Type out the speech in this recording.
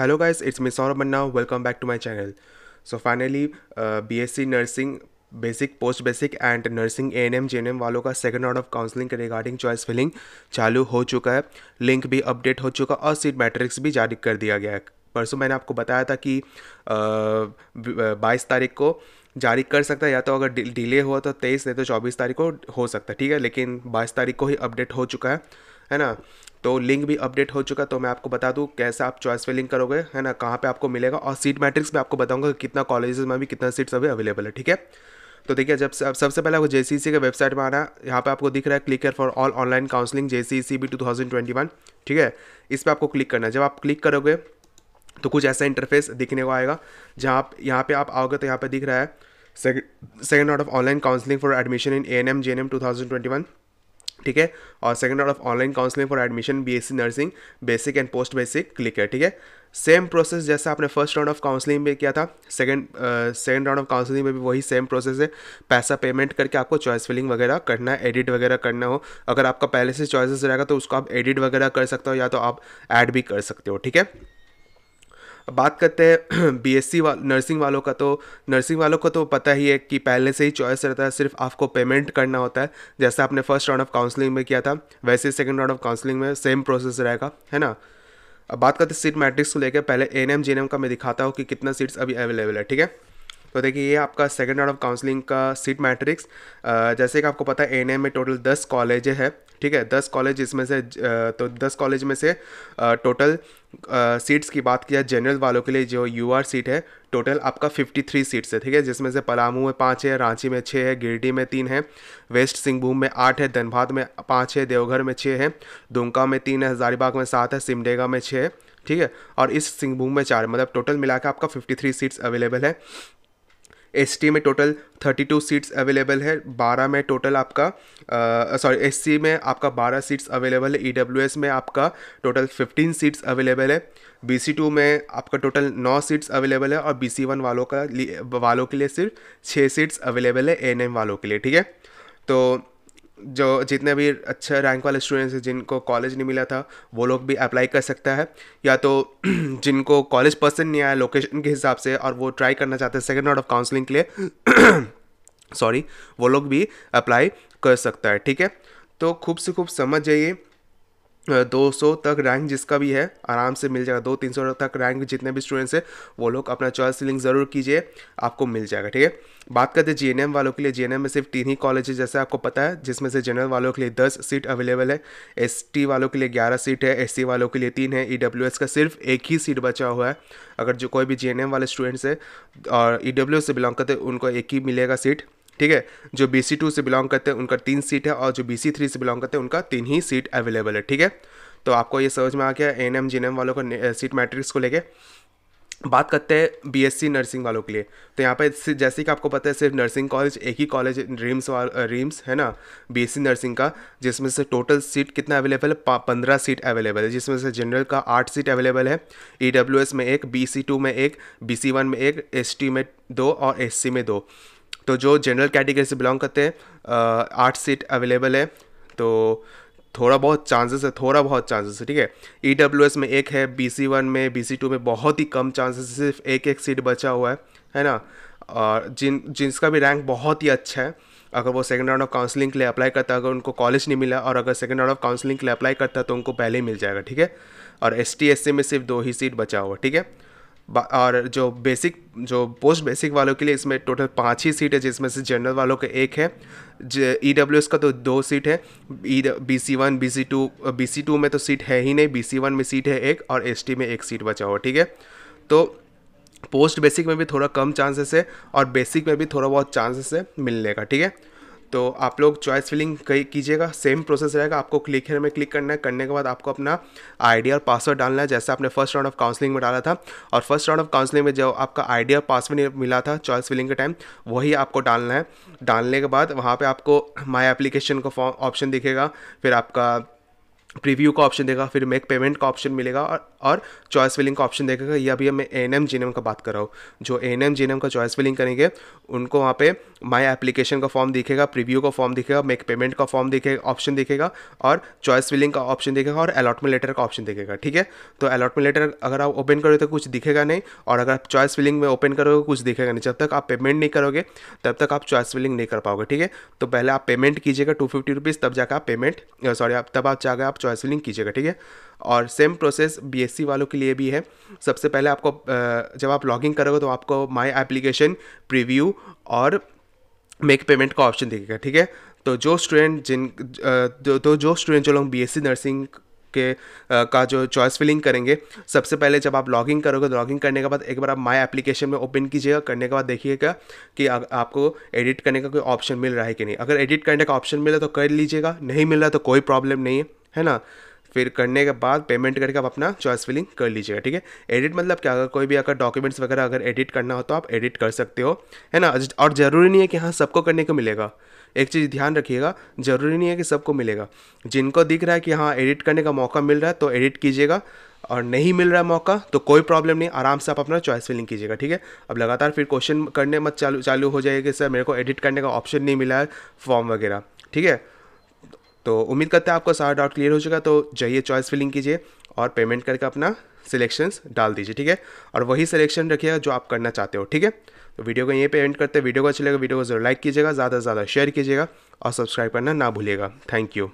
hello guys it's me Saurabh Manna welcome back to my channel so finally BSc nursing basic post basic and nursing A N M J N M वालों का second round of counselling regarding choice filling चालू हो चुका है link भी update हो चुका और सीट मैट्रिक्स भी जारी कर दिया गया है परसों मैंने आपको बताया था कि uh, uh, बाईस तारीख को जारी कर सकता है या तो अगर डिले हुआ तो तेईस नहीं तो चौबीस तारीख को हो सकता है ठीक है लेकिन बाईस तारीख को ही अपडेट हो चुका है है ना तो लिंक भी अपडेट हो चुका तो मैं आपको बता दूँ कैसे आप चॉइस फिलिंग करोगे है ना कहाँ पे आपको मिलेगा और सीट मैट्रिक्स में आपको बताऊंगा कितना कॉलेज में भी कितना सीट्स अभी अवेलेबल है ठीक है तो देखिए जब सब सबसे पहले आपको जे सी सी के वेबसाइट में आना यहाँ पे आपको दिख रहा है click here for all online counselling J C C B two thousand twenty one ठीक है इस पर आपको क्लिक करना है जब आप क्लिक करोगे तो कुछ ऐसा इंटरफेस दिखने को आएगा जहाँ आप यहाँ पे आप आओगे तो यहाँ पे दिख रहा है second round of online counselling for admission in A N M J N M two thousand twenty one ठीक है और second round of online counselling for admission BSc nursing basic and post basic click है ठीक है same process जैसा आपने first round of counselling में किया था second second round of counselling में भी वही सेम प्रोसेस है पैसा पेमेंट करके आपको चॉइस फिलिंग वगैरह करना है एडिट वगैरह करना हो अगर आपका पहले से चॉइसेस रहेगा तो उसको आप एडिट वगैरह कर सकते हो या तो आप ऐड भी कर सकते हो ठीक है बात करते हैं बीएससी वा नर्सिंग वालों का तो नर्सिंग वालों को तो पता ही है कि पहले से ही चॉइस रहता है सिर्फ आपको पेमेंट करना होता है जैसा आपने फर्स्ट राउंड ऑफ काउंसलिंग में किया था वैसे सेकेंड राउंड ऑफ काउंसलिंग में सेम प्रोसेस रहेगा है ना अब बात करते सीट मैट्रिक्स को लेकर पहले एन एम जी एम का मैं दिखाता हूँ कि कितना सीट्स अभी अवेलेबल है ठीक है तो देखिए ये आपका सेकेंड राउंड ऑफ काउंसलिंग का सीट मैट्रिक्स जैसे कि आपको पता है एन एम में टोटल दस कॉलेज है ठीक है दस कॉलेज इसमें से तो दस कॉलेज में से टोटल सीट्स की बात किया जनरल वालों के लिए जो यू आर सीट है टोटल आपका 53 सीट्स है ठीक है जिसमें से पलामू में पाँच है रांची में छः है गिरडी में तीन है वेस्ट सिंहभूम में आठ है धनबाद में पाँच है देवघर में छः है दुमका में तीन है हज़ारीबाग में सात है सिमडेगा में छः है ठीक है और इस सिंहभूम में चार मतलब टोटल मिला के आपका 53 सीट्स अवेलेबल है एस में टोटल 32 सीट्स अवेलेबल है 12 में टोटल आपका सॉरी एस एस में आपका 12 सीट्स अवेलेबल है ई e में आपका टोटल 15 सीट्स अवेलेबल है बी में आपका टोटल 9 सीट्स अवेलेबल है और बी वालों का वालों के लिए सिर्फ 6 सीट्स अवेलेबल है एन वालों के लिए ठीक है तो जो जितने भी अच्छे रैंक वाले स्टूडेंट्स हैं जिनको कॉलेज नहीं मिला था वो लोग भी अप्लाई कर सकता है या तो जिनको कॉलेज पसंद नहीं आया लोकेशन के हिसाब से और वो ट्राई करना चाहते हैं सेकेंड राउंड ऑफ काउंसलिंग के लिए सॉरी वो लोग भी अप्लाई कर सकता है ठीक है तो खूब से खूब समझ जाइए 200 तक रैंक जिसका भी है आराम से मिल जाएगा दो तीन सौ तक रैंक जितने भी स्टूडेंट्स हैं वो लोग अपना चॉइस सीलिंग ज़रूर कीजिए आपको मिल जाएगा ठीक है बात करते हैं जे वालों के लिए जे में सिर्फ तीन ही कॉलेज है जैसे आपको पता है जिसमें से जनरल वालों के लिए दस सीट अवेलेबल है एस वालों के लिए ग्यारह सीट है एस वालों के लिए तीन है ई e का सिर्फ एक ही सीट बचा हुआ है अगर जो कोई भी जे वाले स्टूडेंट्स है और ई e से बिलोंग करते उनको एक ही मिलेगा सीट ठीक है जो बी सी टू से बिलोंग करते हैं उनका तीन सीट है और जो बी सी थ्री से बिलोंग करते हैं उनका तीन ही सीट अवेलेबल है ठीक है तो आपको ये समझ में आ गया N M G N M वालों का सीट मैट्रिक्स को लेके बात करते हैं बीएससी नर्सिंग वालों के लिए तो यहाँ पे जैसे कि आपको पता है सिर्फ नर्सिंग कॉलेज एक ही कॉलेज रिम्स रिम्स है ना बीएससी नर्सिंग का जिसमें से टोटल सीट कितना अवेलेबल है पंद्रह सीट अवेलेबल है जिसमें से जनरल का आठ सीट अवेलेबल है ई e में एक बी में एक बी में एक बी में एक एस में दो और एस में दो तो जो जनरल कैटेगरी से बिलोंग करते हैं आठ सीट अवेलेबल है तो थोड़ा बहुत चांसेस है थोड़ा बहुत चांसेस है ठीक है ई डब्ल्यू एस में एक है बी सी वन में बी सी टू में बहुत ही कम चांसेस सिर्फ एक एक सीट बचा हुआ है है ना और जिन जिनका भी रैंक बहुत ही अच्छा है अगर वो सेकंड राउंड ऑफ काउंसलिंग के लिए अप्लाई करता है अगर उनको कॉलेज नहीं मिला और अगर सेकंड राउंड ऑफ काउंसलिंग के लिए अप्लाई करता है तो उनको पहले ही मिल जाएगा ठीक है और एस टी एस सी में सिर्फ दो ही सीट बचा हुआ ठीक है और जो बेसिक जो पोस्ट बेसिक वालों के लिए इसमें टोटल पाँच ही सीट है जिसमें से जनरल वालों का एक है ई डब्ल्यू एस का तो दो सीट है E B C one B C two B C two में तो सीट है ही नहीं बी सी वन में सीट है एक और एस टी में एक सीट बचा हुआ ठीक है तो पोस्ट बेसिक में भी थोड़ा कम चांसेस है और बेसिक में भी थोड़ा बहुत चांसेस है मिलने का ठीक है तो आप लोग चॉइस फिलिंग कीजिएगा सेम प्रोसेस रहेगा आपको क्लिक हेयर में क्लिक करना है करने के बाद आपको अपना आईडी और पासवर्ड डालना है जैसे आपने फर्स्ट राउंड ऑफ काउंसलिंग में डाला था और फर्स्ट राउंड ऑफ काउंसलिंग में जो आपका आईडी और पासवर्ड मिला था चॉइस फिलिंग के टाइम वही आपको डालना है डालने के बाद वहाँ पर आपको माई एप्लीकेशन का ऑप्शन दिखेगा फिर आपका प्रीव्यू का ऑप्शन देगा फिर मेक पेमेंट का ऑप्शन मिलेगा और चॉइस विलिंग का ऑप्शन देखेगा ये अभी मैं एन एम जी का बात कर रहा हूँ जो एन एम जी का चॉइस विलिंग करेंगे उनको वहाँ पे माय एप्लीकेशन का फॉर्म दिखेगा प्रीव्यू का फॉर्म दिखेगा मेक पेमेंट का फॉर्म दिखेगा ऑप्शन दिखेगा और चॉइस विलिंग का ऑप्शन दिखेगा और अलॉटमेंट लेटर का ऑप्शन दिखेगा ठीक है तो अलॉटमेंट लेटर अगर आप ओपन करोगे तो कुछ दिखेगा नहीं और अगर आप चॉइस विलिंग में ओपन करोगे कुछ दिखेगा नहीं जब तक आप पेमेंट नहीं करोगे तब तक आप चॉइस विलिंग नहीं कर पाओगे ठीक है तो पहले आप पेमेंट कीजिएगा टू फिफ्टी रुपीज़ तब जाकर आप पेमेंट सॉरी आप तब आप जाकर आप चॉइस फिलिंग कीजिएगा ठीक है और सेम प्रोसेस बीएससी वालों के लिए भी है सबसे पहले आपको जब आप लॉगिंग करोगे तो आपको माई एप्लीकेशन प्रीव्यू और मेक पेमेंट का ऑप्शन दिखेगा ठीक है तो जो स्टूडेंट जिन तो जो, जो स्टूडेंट जो लोग बीएससी नर्सिंग के आ, का जो चॉइस फिलिंग करेंगे सबसे पहले जब आप लॉगिंग करोगे तो लॉगिंग करने के बाद एक बार आप माई एप्लीकेशन में ओपन कीजिएगा करने के बाद देखिएगा कि आ, आपको एडिट करने का कोई ऑप्शन मिल रहा है कि नहीं अगर एडिट करने का ऑप्शन मिला तो कर लीजिएगा नहीं मिल रहा तो कोई प्रॉब्लम नहीं है है ना फिर करने के बाद पेमेंट करके आप अपना चॉइस फिलिंग कर लीजिएगा ठीक है एडिट मतलब क्या अगर कोई भी अगर डॉक्यूमेंट्स वगैरह अगर एडिट करना हो तो आप एडिट कर सकते हो है ना और ज़रूरी नहीं है कि हाँ सबको करने को मिलेगा एक चीज़ ध्यान रखिएगा ज़रूरी नहीं है कि सबको मिलेगा जिनको दिख रहा है कि हाँ एडिट करने का मौका मिल रहा है तो एडिट कीजिएगा और नहीं मिल रहा है मौका तो कोई प्रॉब्लम नहीं आराम से आप अपना चॉइस फिलिंग कीजिएगा ठीक है अब लगातार फिर क्वेश्चन करने मत चालू चालू हो जाएगा कि सर मेरे को एडिट करने का ऑप्शन नहीं मिला है फॉर्म वगैरह ठीक है तो उम्मीद करते हैं आपका सारा डाउट क्लियर हो चुका तो जाइए चॉइस फिलिंग कीजिए और पेमेंट करके अपना सिलेक्शंस डाल दीजिए ठीक है और वही सिलेक्शन रखिएगा जो आप करना चाहते हो ठीक है तो वीडियो को यहीं पे एंड करते हैं वीडियो को अच्छा लगेगा वीडियो को जरूर लाइक कीजिएगा ज़्यादा से ज़्यादा शेयर कीजिएगा और सब्सक्राइब करना ना भूलिएगा थैंक यू